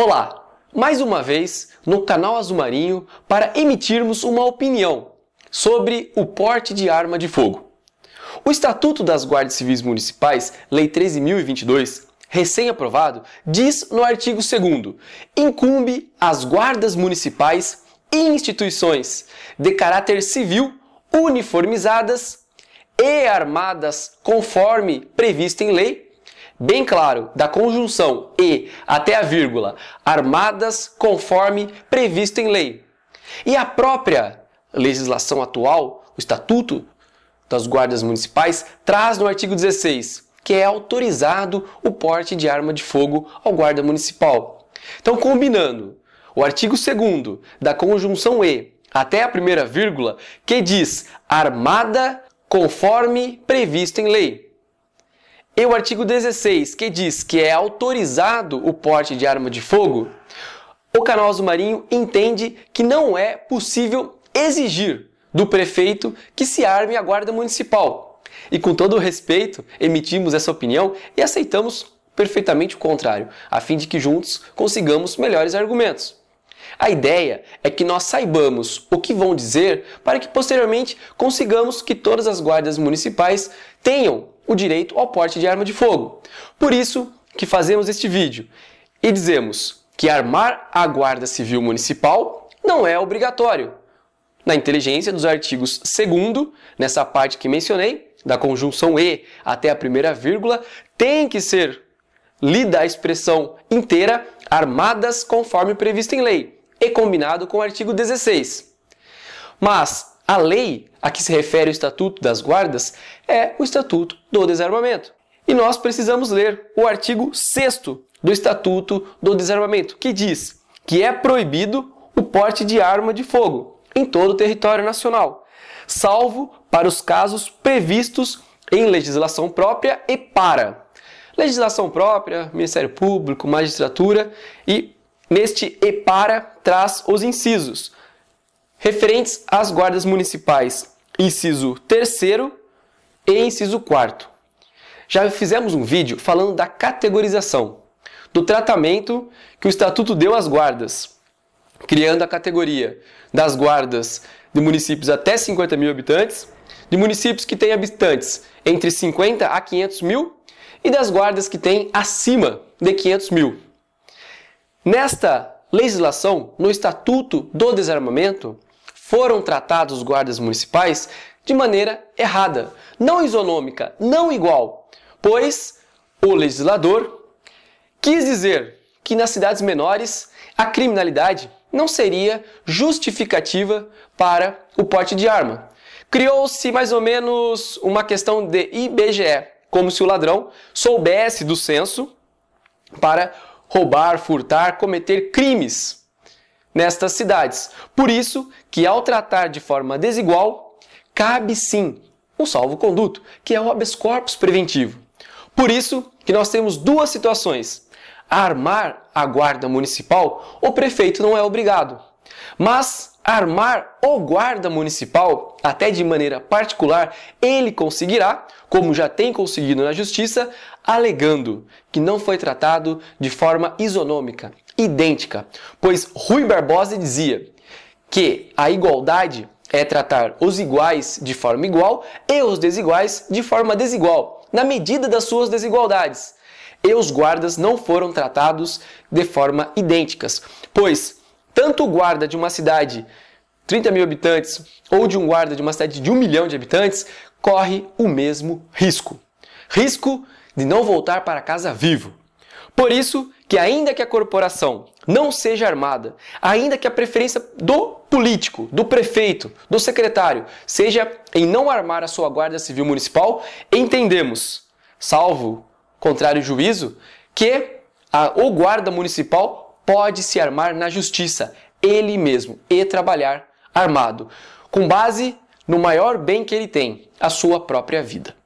Olá, mais uma vez no canal Azul Marinho para emitirmos uma opinião sobre o porte de arma de fogo. O Estatuto das Guardas Civis Municipais, Lei 13.022, recém-aprovado, diz no artigo 2 incumbe às guardas municipais e instituições de caráter civil uniformizadas e armadas conforme previsto em lei bem claro, da conjunção e até a vírgula, armadas conforme previsto em lei. E a própria legislação atual, o Estatuto das Guardas Municipais, traz no artigo 16 que é autorizado o porte de arma de fogo ao guarda municipal. Então, combinando o artigo 2 da conjunção E até a primeira vírgula, que diz armada conforme previsto em lei. E o artigo 16, que diz que é autorizado o porte de arma de fogo, o canal Azul Marinho entende que não é possível exigir do prefeito que se arme a guarda municipal. E com todo o respeito, emitimos essa opinião e aceitamos perfeitamente o contrário, a fim de que juntos consigamos melhores argumentos. A ideia é que nós saibamos o que vão dizer para que posteriormente consigamos que todas as guardas municipais tenham o direito ao porte de arma de fogo. Por isso que fazemos este vídeo e dizemos que armar a Guarda Civil Municipal não é obrigatório. Na inteligência dos artigos 2, nessa parte que mencionei, da conjunção E até a primeira vírgula, tem que ser lida a expressão inteira armadas conforme previsto em lei e combinado com o artigo 16. Mas a lei a que se refere o Estatuto das Guardas é o Estatuto do Desarmamento. E nós precisamos ler o artigo 6 do Estatuto do Desarmamento, que diz que é proibido o porte de arma de fogo em todo o território nacional, salvo para os casos previstos em legislação própria e para legislação própria, Ministério Público, magistratura e neste e para traz os incisos referentes às guardas municipais, inciso 3 e inciso 4. Já fizemos um vídeo falando da categorização, do tratamento que o Estatuto deu às guardas, criando a categoria das guardas de municípios até 50 mil habitantes, de municípios que têm habitantes entre 50 a 500 mil e das guardas que têm acima de 500 mil. Nesta legislação, no Estatuto do Desarmamento, foram tratados os guardas municipais de maneira errada, não isonômica, não igual, pois o legislador quis dizer que nas cidades menores a criminalidade não seria justificativa para o porte de arma. Criou-se mais ou menos uma questão de IBGE, como se o ladrão soubesse do censo para roubar, furtar, cometer crimes nestas cidades. Por isso que ao tratar de forma desigual, cabe sim um salvo-conduto, que é o habeas corpus preventivo. Por isso que nós temos duas situações. Armar a guarda municipal, o prefeito não é obrigado. Mas armar o guarda municipal, até de maneira particular, ele conseguirá, como já tem conseguido na justiça, alegando que não foi tratado de forma isonômica, idêntica, pois Rui Barbosa dizia que a igualdade é tratar os iguais de forma igual e os desiguais de forma desigual, na medida das suas desigualdades. E os guardas não foram tratados de forma idênticas, pois tanto o guarda de uma cidade 30 mil habitantes ou de um guarda de uma cidade de um milhão de habitantes corre o mesmo risco. Risco de não voltar para casa vivo. Por isso que ainda que a corporação não seja armada, ainda que a preferência do político, do prefeito, do secretário seja em não armar a sua guarda civil municipal, entendemos, salvo contrário juízo, que a, o guarda municipal pode se armar na justiça, ele mesmo, e trabalhar armado, com base no maior bem que ele tem, a sua própria vida.